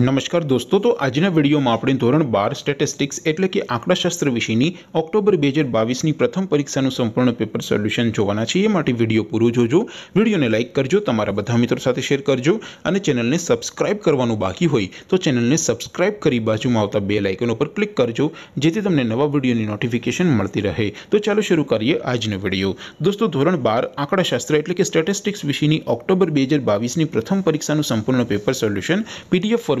નમસ્કાર દોસ્તો તો આજના વિડીયોમાં આપણે ધોરણ બાર સ્ટેટિસ્ટિક્સ એટલે કે આંકડાશાસ્ત્ર વિશેની ઓક્ટોબર બે હજાર બાવીસની પ્રથમ પરીક્ષાનું સંપૂર્ણ પેપર સોલ્યુશન જોવાના છે એ માટે વિડીયો પૂરો જોજો વિડીયોને લાઇક કરજો તમારા બધા મિત્રો સાથે શેર કરજો અને ચેનલને સબસ્ક્રાઇબ કરવાનું બાકી હોય તો ચેનલને સબસ્ક્રાઇબ કરી બાજુમાં આવતા બે લાઇકન પર ક્લિક કરજો જેથી તમને નવા વિડીયોની નોટિફિકેશન મળતી રહે તો ચાલો શરૂ કરીએ આજનો વિડીયો દોસ્તો ધોરણ બાર આંકડાશાસ્ત્ર એટલે કે સ્ટેટિસ્ટિક્સ વિશેની ઓક્ટોબર બે હજાર બાવીસની પ્રથમ પરીક્ષાનું સંપૂર્ણ પેપર સોલ્યુશન પીડીએફ ફોર્મ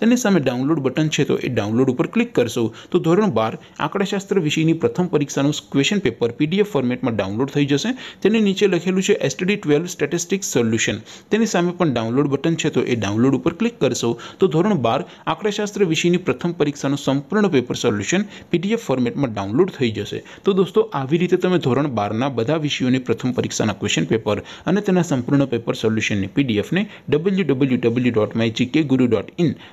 તેની સામે ડાઉનલોડ બટન છે તો એ ડાઉનલોડ ઉપર ક્લિક કરશો તો ધોરણ બાર આંકડાશાસ્ત્ર વિષયની પ્રથમ પરીક્ષાનું ક્વેશ્ચન પેપર પીડીએફ ફોર્મેટમાં ડાઉનલોડ થઈ જશે તેની નીચે લખેલું છે એસટીડી ટ્વેલ્વ સ્ટેટિસ્ટિક્સ સોલ્યુશન તેની સામે પણ ડાઉનલોડ બટન છે તો એ ડાઉનલોડ ઉપર ક્લિક કરશો તો ધોરણ બાર આંકડાશાસ્ત્ર વિષયની પ્રથમ પરીક્ષાનું સંપૂર્ણ પેપર સોલ્યુશન પીડીએફ ફોર્મેટમાં ડાઉનલોડ થઈ જશે તો દોસ્તો આવી રીતે તમે ધોરણ બારના બધા વિષયોની પ્રથમ પરીક્ષાના ક્વેશ્ચન પેપર અને તેના સંપૂર્ણ પેપર સોલ્યુશનની પીડીએફને W W W dot my GK guru dot in